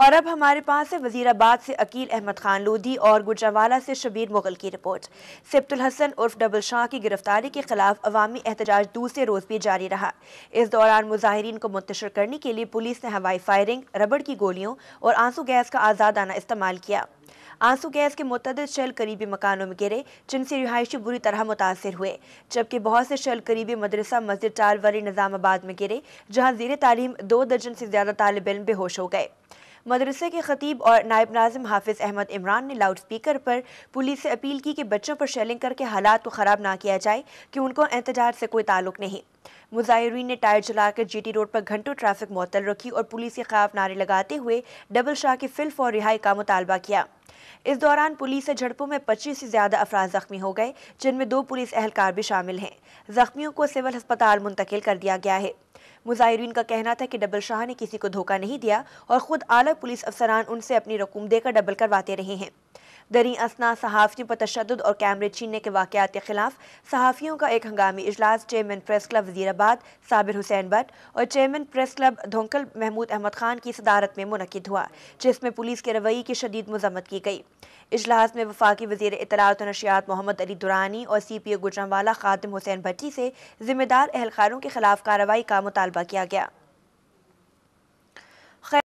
और अब हमारे पास है वजीराबाद से अकील अहमद खान लोधी और गुजरावाला से शबीर मुगल की रिपोर्ट सिप्तुल हसन उर्फ डबल शाह की गिरफ्तारी के खिलाफ अवामी एहतजाज दूसरे रोज भी जारी रहा इस दौरान मुजाहरीन को मुंतशर करने के लिए पुलिस ने हवाई फायरिंग रबड़ की गोलियों और आंसू गैस का आज़ादाना इस्तेमाल किया आंसू गैस के मुतद शैल करीबी मकानों में गिरे जिनसे रिहायशी बुरी तरह मुतासर हुए जबकि बहुत से शेल करीबी मदरसा मस्जिद टाल वरी निज़ामाबाद में गिरे जहाँ जीर तालीम दो दर्जन से ज़्यादा तालब इम बेहोश हो गए मदरसे के खतीब और नायब नाजिम हाफिज अहमद इमरान ने लाउड स्पीकर पर पुलिस से अपील की कि बच्चों पर शेलिंग करके हालात को ख़राब ना किया जाए कि उनको एहतजाज से कोई ताल्लुक नहीं मुजाहरीन ने टायर जलाकर टी रोड पर घंटों ट्रैफिक मअतल रखी और पुलिस के खिलाफ नारे लगाते हुए डबल शाह के फिल्फ और रिहाई का मुतालबा किया इस दौरान पुलिस से झड़पों में 25 से ज्यादा अफराज जख्मी हो गए जिनमें दो पुलिस एहलकार भी शामिल हैं जख्मियों को सिविल अस्पताल मुंतकिल कर दिया गया है मुजाहरीन का कहना था कि डबल शाह ने किसी को धोखा नहीं दिया और खुद आला पुलिस अफसरान उनसे अपनी रकूम देकर डबल करवाते रहे हैं दरी असना सहाफ़ियों पर तशद और कैमरे छीनने के वाकत के खिलाफ सहाफ़ियों का एक हंगामी अजलास chairman press club Wazirabad Sabir Hussain Bhatt और chairman press club Dhonkal Mahmood Ahmed Khan की सदारत में मनकद हुआ जिसमें पुलिस के रवैये की शदीद मजम्मत की गई अजलास में वफाकी वजीर इतलात नशियात मोहम्मद अली दुरानी और C P O Gujranwala Khadim Hussain Bhatti से जिम्मेदार एहलकारों के खिलाफ कार्रवाई का मुतालबा किया गया